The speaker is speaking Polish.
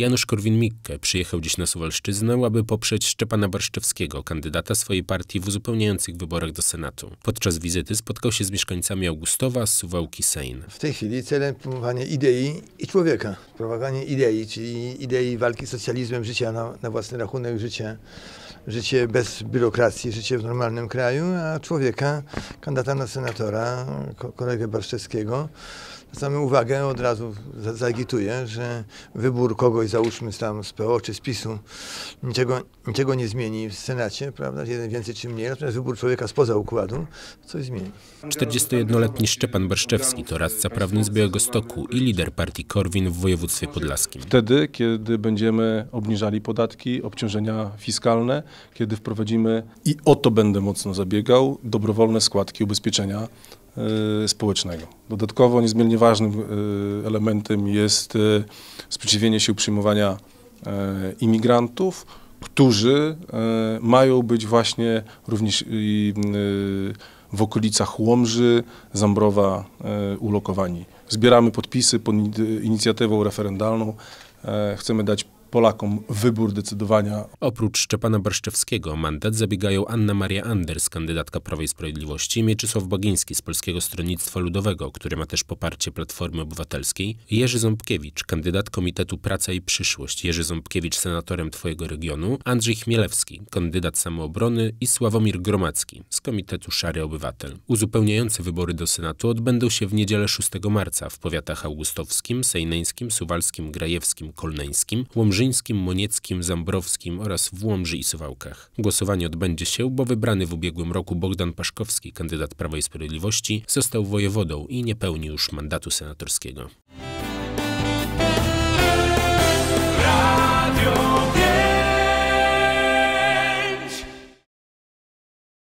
Janusz Korwin-Mikke przyjechał dziś na Suwalszczyznę, aby poprzeć Szczepana Barszczewskiego, kandydata swojej partii w uzupełniających wyborach do Senatu. Podczas wizyty spotkał się z mieszkańcami Augustowa, Suwałki, Sejn. W tej chwili celem promowanie idei i człowieka. Promowanie idei, czyli idei walki z socjalizmem, życia na, na własny rachunek, życie, życie bez biurokracji, życie w normalnym kraju, a człowieka, kandydata na senatora, kolegę Barszczewskiego, zwracamy uwagę, od razu zagituję, że wybór kogoś załóżmy tam z PO czy z PiSu, niczego, niczego nie zmieni w Senacie, prawda? Jeden więcej czy mniej, natomiast wybór człowieka spoza układu coś zmieni. 41-letni Szczepan Barszczewski to radca prawny z Białego Stoku i lider partii Korwin w województwie podlaskim. Wtedy, kiedy będziemy obniżali podatki, obciążenia fiskalne, kiedy wprowadzimy, i o to będę mocno zabiegał, dobrowolne składki ubezpieczenia e, społecznego. Dodatkowo niezmiernie ważnym e, elementem jest e, sprzeciwienie się przyjmowania e, imigrantów, którzy e, mają być właśnie również e, w okolicach Łomży, Zambrowa ulokowani. Zbieramy podpisy pod inicjatywą referendalną. Chcemy dać Polakom wybór decydowania. Oprócz Szczepana Barszczewskiego mandat zabiegają Anna Maria Anders, kandydatka prawej Sprawiedliwości, Mieczysław Bagiński z Polskiego Stronnictwa Ludowego, który ma też poparcie Platformy Obywatelskiej, Jerzy Ząbkiewicz, kandydat Komitetu Praca i Przyszłość, Jerzy Ząbkiewicz senatorem Twojego regionu, Andrzej Chmielewski, kandydat Samoobrony i Sławomir Gromacki z Komitetu Szary Obywatel. Uzupełniające wybory do Senatu odbędą się w niedzielę 6 marca w powiatach augustowskim, sejneńskim, suwalskim, grajewskim, kolneńskim, Łomży Wawrzyńskim, Monieckim, Zambrowskim oraz w Łomży i Suwałkach. Głosowanie odbędzie się, bo wybrany w ubiegłym roku Bogdan Paszkowski, kandydat Prawa i Sprawiedliwości, został wojewodą i nie pełni już mandatu senatorskiego.